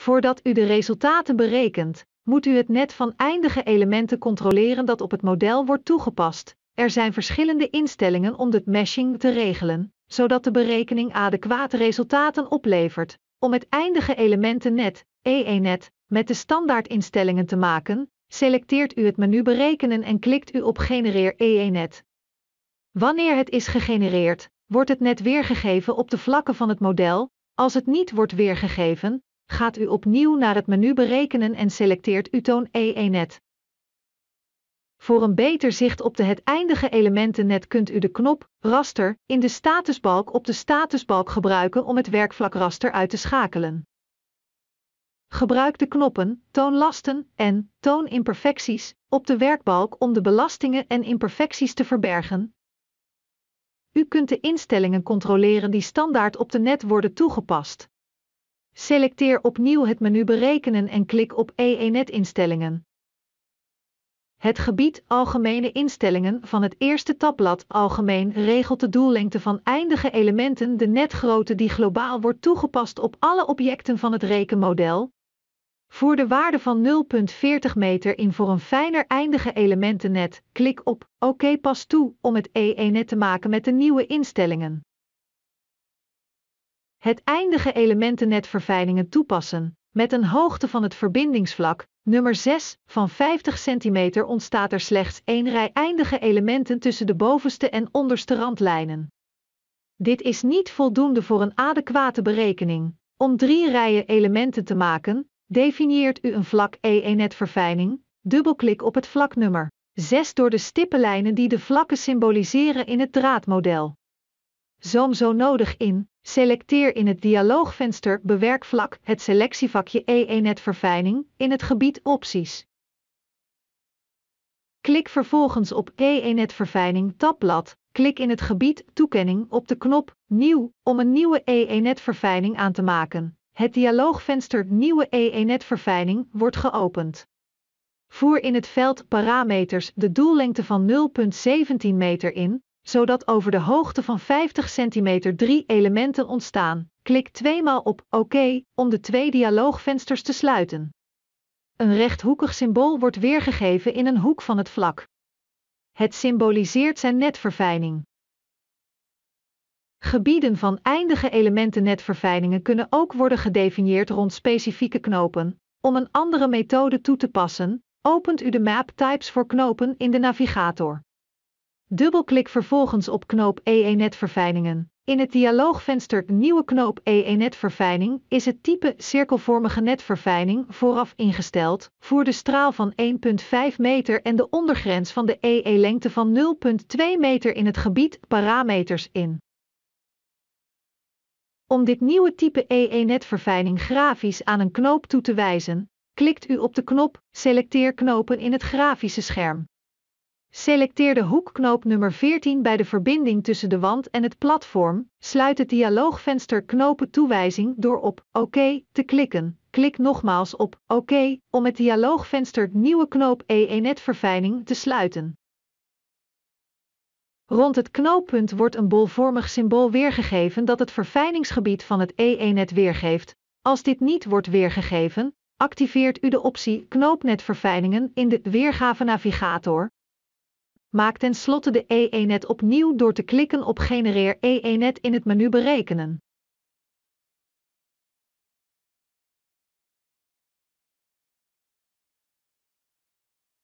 Voordat u de resultaten berekent, moet u het net van eindige elementen controleren dat op het model wordt toegepast. Er zijn verschillende instellingen om dit meshing te regelen, zodat de berekening adequate resultaten oplevert. Om het eindige elementennet, EE-net, met de standaardinstellingen te maken, selecteert u het menu Berekenen en klikt u op Genereer EE-net. Wanneer het is gegenereerd, wordt het net weergegeven op de vlakken van het model. Als het niet wordt weergegeven, gaat u opnieuw naar het menu berekenen en selecteert u toon EE-net. Voor een beter zicht op de het eindige elementennet kunt u de knop Raster in de statusbalk op de statusbalk gebruiken om het werkvlak raster uit te schakelen. Gebruik de knoppen Toonlasten en Toonimperfecties op de werkbalk om de belastingen en imperfecties te verbergen. U kunt de instellingen controleren die standaard op de net worden toegepast. Selecteer opnieuw het menu Berekenen en klik op EENET-instellingen. Het gebied Algemene instellingen van het eerste tabblad Algemeen regelt de doellengte van eindige elementen de netgrootte die globaal wordt toegepast op alle objecten van het rekenmodel. Voer de waarde van 0,40 meter in voor een fijner eindige elementennet. Klik op OK pas toe om het EE-net te maken met de nieuwe instellingen het eindige elementennetverfijningen toepassen. Met een hoogte van het verbindingsvlak, nummer 6, van 50 cm ontstaat er slechts één rij eindige elementen tussen de bovenste en onderste randlijnen. Dit is niet voldoende voor een adequate berekening. Om drie rijen elementen te maken, definieert u een vlak e 1 netverfijning. dubbelklik op het vlaknummer. 6 door de stippenlijnen die de vlakken symboliseren in het draadmodel. Zoom zo nodig in. Selecteer in het dialoogvenster Bewerkvlak het selectievakje E1 verfijning in het gebied Opties. Klik vervolgens op E1 verfijning tabblad. Klik in het gebied Toekenning op de knop Nieuw om een nieuwe E1 verfijning aan te maken. Het dialoogvenster Nieuwe E1 verfijning wordt geopend. Voer in het veld Parameters de doellengte van 0,17 meter in, zodat over de hoogte van 50 cm drie elementen ontstaan. Klik tweemaal op OK om de twee dialoogvensters te sluiten. Een rechthoekig symbool wordt weergegeven in een hoek van het vlak. Het symboliseert zijn netverfijning. Gebieden van eindige elementennetverfijningen kunnen ook worden gedefinieerd rond specifieke knopen. Om een andere methode toe te passen, opent u de map types voor knopen in de navigator. Dubbelklik vervolgens op knoop ee netverfijningen In het dialoogvenster Nieuwe knoop ee netverfijning is het type cirkelvormige netverfijning vooraf ingesteld. Voer de straal van 1,5 meter en de ondergrens van de EE-lengte van 0,2 meter in het gebied parameters in. Om dit nieuwe type EE-netverfijning grafisch aan een knoop toe te wijzen, klikt u op de knop Selecteer knopen in het grafische scherm. Selecteer de hoekknoop nummer 14 bij de verbinding tussen de wand en het platform. Sluit het dialoogvenster knopen toewijzing door op OK te klikken. Klik nogmaals op OK om het dialoogvenster nieuwe knoop e net verfijning te sluiten. Rond het knooppunt wordt een bolvormig symbool weergegeven dat het verfijningsgebied van het EE-net weergeeft. Als dit niet wordt weergegeven, activeert u de optie Knoopnetverfijningen in de weergavenavigator. Maak tenslotte de EE-net opnieuw door te klikken op Genereer EE-net in het menu Berekenen.